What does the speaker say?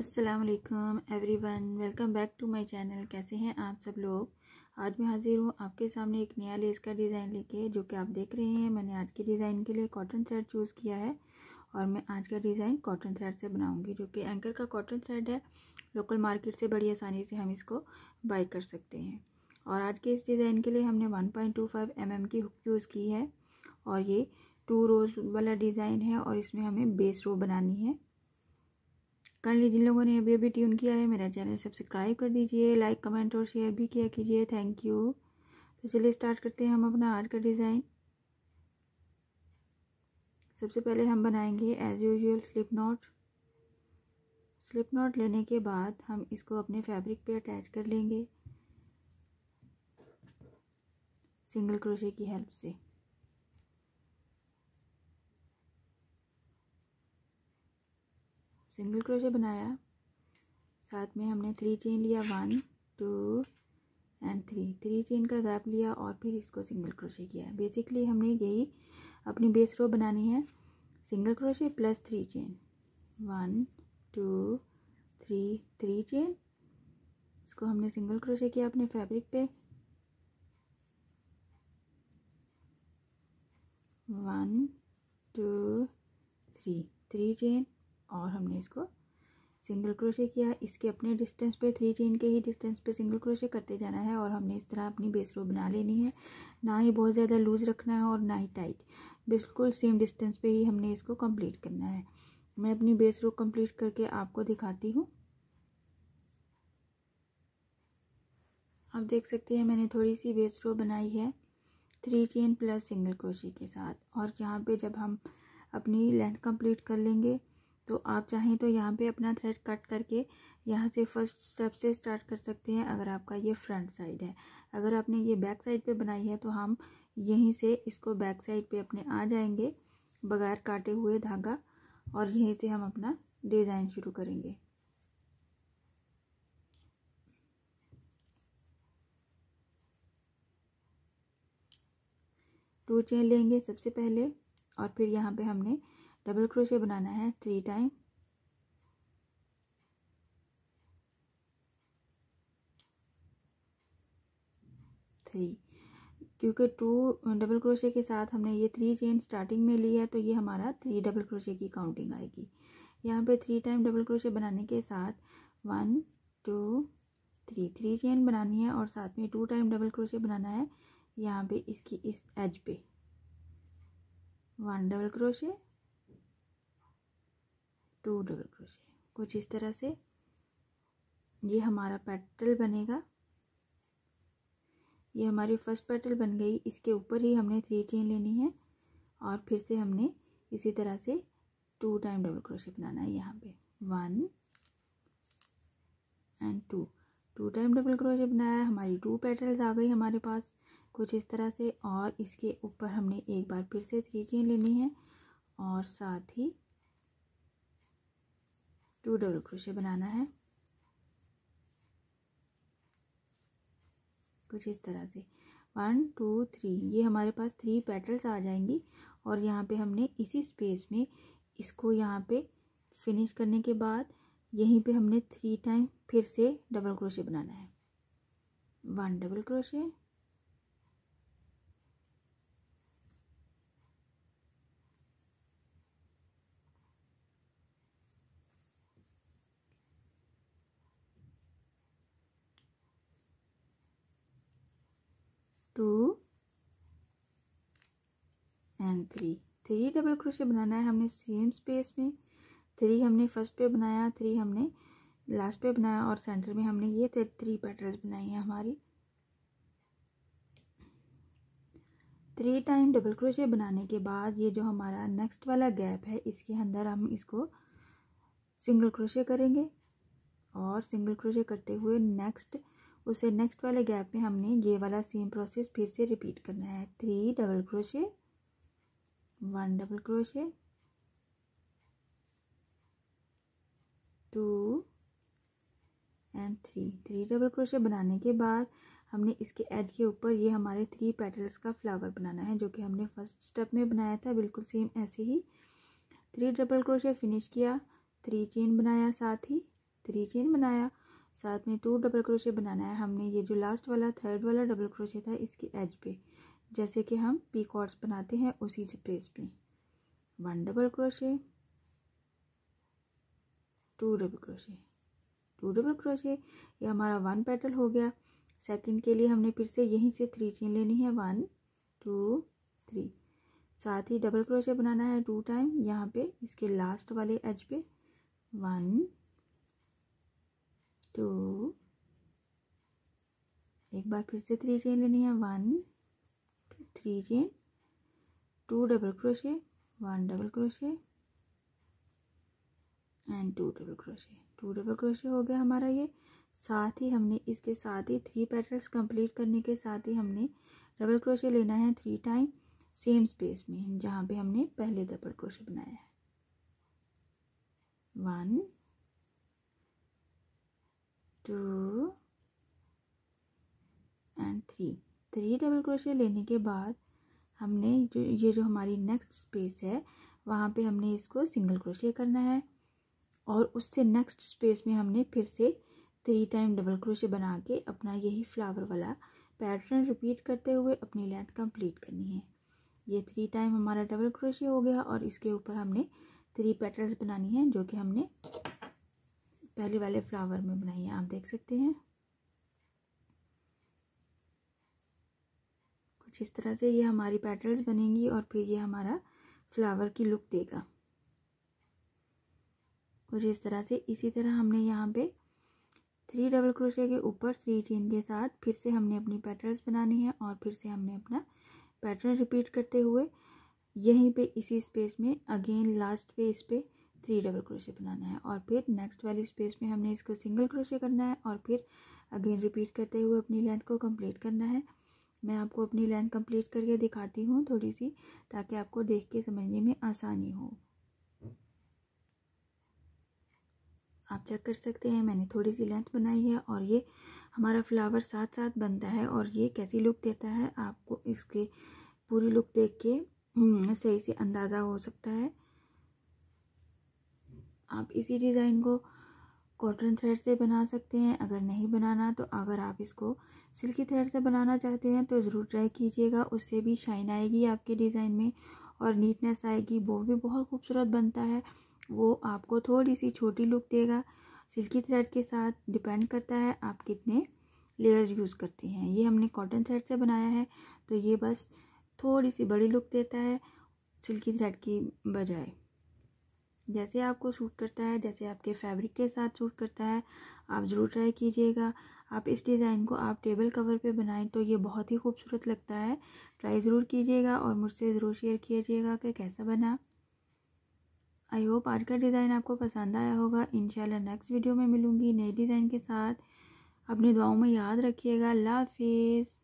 असलकम everyone welcome back to my channel कैसे हैं आप सब लोग आज मैं हाज़िर हूँ आपके सामने एक नया लेस का डिज़ाइन लेके जो कि आप देख रहे हैं मैंने आज के डिज़ाइन के लिए कॉटन थ्रेड चूज़ किया है और मैं आज का डिज़ाइन कॉटन थ्रेड से बनाऊँगी जो कि एंकर का कॉटन थ्रेड है लोकल मार्केट से बड़ी आसानी से हम इसको बाई कर सकते हैं और आज के इस डिज़ाइन के लिए हमने वन पॉइंट एम की हुक चूज़ की है और ये टू रोज़ वाला डिज़ाइन है और इसमें हमें बेस रो बनानी है काइंडली जिन लोगों ने अभी अभी ट्यून किया है मेरा चैनल सब्सक्राइब कर दीजिए लाइक कमेंट और शेयर भी किया कीजिए थैंक यू तो चलिए स्टार्ट करते हैं हम अपना आज का डिज़ाइन सबसे पहले हम बनाएंगे as usual slip knot slip knot लेने के बाद हम इसको अपने फैब्रिक पे अटैच कर लेंगे सिंगल क्रोशे की हेल्प से सिंगल क्रोशे बनाया साथ में हमने थ्री चेन लिया one two and three three chain का गैप लिया और फिर इसको सिंगल क्रोशे किया बेसिकली हमने यही अपनी बेस रो बनानी है single crochet plus three chain one two three three chain इसको हमने सिंगल क्रोशे किया अपने फैब्रिक पे one two three three chain और हमने इसको सिंगल क्रोशे किया इसके अपने डिस्टेंस पे थ्री चेन के ही डिस्टेंस पे सिंगल क्रोशे करते जाना है और हमने इस तरह अपनी बेस रो बना लेनी है ना ही बहुत ज़्यादा लूज़ रखना है और ना ही टाइट बिल्कुल सेम डिस्टेंस पे ही हमने इसको कंप्लीट करना है मैं अपनी बेस रो कंप्लीट करके आपको दिखाती हूँ आप देख सकते हैं मैंने थोड़ी सी बेस रो बनाई है three chain plus single crochet के साथ और यहाँ पर जब हम अपनी लेंथ कम्प्लीट कर लेंगे तो आप चाहें तो यहाँ पे अपना थ्रेड कट करके यहाँ से फर्स्ट स्टेप से स्टार्ट कर सकते हैं अगर आपका ये फ्रंट साइड है अगर आपने ये बैक साइड पे बनाई है तो हम यहीं से इसको बैक साइड पे अपने आ जाएंगे बगैर काटे हुए धागा और यहीं से हम अपना डिज़ाइन शुरू करेंगे टू चेन लेंगे सबसे पहले और फिर यहाँ पे हमने डबल क्रोशे बनाना है थ्री टाइम थ्री क्योंकि टू डबल क्रोशे के साथ हमने ये थ्री चेन स्टार्टिंग में ली है तो ये हमारा थ्री डबल क्रोशे की काउंटिंग आएगी यहाँ पे थ्री टाइम डबल क्रोशे बनाने के साथ one two three three chain बनानी है और साथ में टू टाइम डबल क्रोशे बनाना है यहाँ पे इसकी इस एज पे one double crochet two double crochet कुछ इस तरह से ये हमारा पेटल बनेगा ये हमारी फर्स्ट पेटल बन गई इसके ऊपर ही हमने थ्री चेन लेनी है और फिर से हमने इसी तरह से टू टाइम डबल क्रोशे बनाना है यहाँ पे one and two two time double crochet बनाया हमारी टू पेटल्स आ गई हमारे पास कुछ इस तरह से और इसके ऊपर हमने एक बार फिर से थ्री चेन लेनी है और साथ ही टू डबल क्रोशे बनाना है कुछ इस तरह से वन टू थ्री ये हमारे पास थ्री पेटल्स आ जाएंगी और यहाँ पे हमने इसी स्पेस में इसको यहाँ पे फिनिश करने के बाद यहीं पे हमने थ्री टाइम फिर से डबल क्रोशे बनाना है one double crochet two and three three double crochet बनाना है हमने सेम स्पेस में थ्री हमने फर्स्ट पे बनाया थ्री हमने लास्ट पे बनाया और सेंटर में हमने ये थ्री पैटर्न बनाई हैं हमारी थ्री टाइम डबल क्रोशे बनाने के बाद ये जो हमारा नेक्स्ट वाला गैप है इसके अंदर हम इसको सिंगल क्रोशे करेंगे और सिंगल क्रोशे करते हुए नेक्स्ट उसे नेक्स्ट वाले गैप में हमने ये वाला सेम प्रोसेस फिर से रिपीट करना है three double crochet one double crochet two and three three double crochet बनाने के बाद हमने इसके एज के ऊपर ये हमारे थ्री पेटल्स का फ्लावर बनाना है जो कि हमने फर्स्ट स्टेप में बनाया था बिल्कुल सेम ऐसे ही थ्री डबल क्रोशे फिनिश किया थ्री चेन बनाया साथ ही थ्री चेन बनाया साथ में टू डबल क्रोशे बनाना है हमने ये जो लास्ट वाला थर्ड वाला डबल क्रोशे था इसके एज पे जैसे कि हम पी कॉर्ड्स बनाते हैं उसी प्लेस पे one double crochet two double crochet two double crochet ये हमारा वन पेटल हो गया सेकंड के लिए हमने फिर से यहीं से थ्री चेन लेनी है वन टू थ्री साथ ही डबल क्रोशे बनाना है टू टाइम यहाँ पे इसके लास्ट वाले एज पे वन एक बार फिर से थ्री चेन लेनी है one three chain two double crochet one double crochet and two double crochet two double crochet हो गया हमारा ये साथ ही हमने इसके साथ ही थ्री पैटर्न्स कंप्लीट करने के साथ ही हमने डबल क्रोशे लेना है थ्री टाइम सेम स्पेस में जहाँ पे हमने पहले डबल क्रोशे बनाया है one two three three double crochet लेने के बाद हमने जो ये जो हमारी नेक्स्ट स्पेस है वहाँ पे हमने इसको सिंगल क्रोशे करना है और उससे नेक्स्ट स्पेस में हमने फिर से थ्री टाइम डबल क्रोशे बना के अपना यही फ्लावर वाला पैटर्न रिपीट करते हुए अपनी लेंथ कंप्लीट करनी है ये थ्री टाइम हमारा डबल क्रोशे हो गया और इसके ऊपर हमने थ्री पेटल्स बनानी है जो कि हमने पहले वाले फ्लावर में बनाई है आप देख सकते हैं जिस तरह से ये हमारी पेटल्स बनेंगी और फिर ये हमारा फ्लावर की लुक देगा कुछ इस तरह से इसी तरह हमने यहाँ पे थ्री डबल क्रोशे के ऊपर थ्री चेन के साथ फिर से हमने अपनी पैटर्न्स बनानी है और फिर से हमने अपना पैटर्न रिपीट करते हुए यहीं पे इसी स्पेस में अगेन लास्ट पे इस पर थ्री डबल क्रोशे बनाना है और फिर नेक्स्ट वाली स्पेस में हमने इसको सिंगल क्रोशे करना है और फिर अगेन रिपीट करते हुए अपनी लेंथ को कंप्लीट करना है मैं आपको अपनी लाइन कंप्लीट करके दिखाती हूँ थोड़ी सी ताकि आपको देख के समझने में आसानी हो आप चेक कर सकते हैं मैंने थोड़ी सी लेंथ बनाई है और ये हमारा फ्लावर साथ साथ बनता है और ये कैसी लुक देता है आपको इसके पूरी लुक देख के हम्म, सही से अंदाज़ा हो सकता है आप इसी डिज़ाइन को कॉटन थ्रेड से बना सकते हैं अगर नहीं बनाना तो अगर आप इसको सिल्की थ्रेड से बनाना चाहते हैं तो ज़रूर ट्राई कीजिएगा उससे भी शाइन आएगी आपके डिज़ाइन में और नीटनेस आएगी वो भी बहुत खूबसूरत बनता है वो आपको थोड़ी सी छोटी लुक देगा सिल्की थ्रेड के साथ डिपेंड करता है आप कितने लेयर्स यूज़ करते हैं ये हमने कॉटन थ्रेड से बनाया है तो ये बस थोड़ी सी बड़ी लुक देता है सिल्की थ्रेड की बजाय जैसे आपको सूट करता है जैसे आपके फैब्रिक के साथ सूट करता है आप ज़रूर ट्राई कीजिएगा आप इस डिज़ाइन को आप टेबल कवर पे बनाएं तो ये बहुत ही खूबसूरत लगता है ट्राई ज़रूर कीजिएगा और मुझसे ज़रूर शेयर कीजिएगा कि कैसा बना आई होप आज का डिज़ाइन आपको पसंद आया होगा इन नेक्स्ट वीडियो में मिलूँगी नए डिज़ाइन के साथ अपनी दुआओं में याद रखिएगा अल्लाह हाफिज़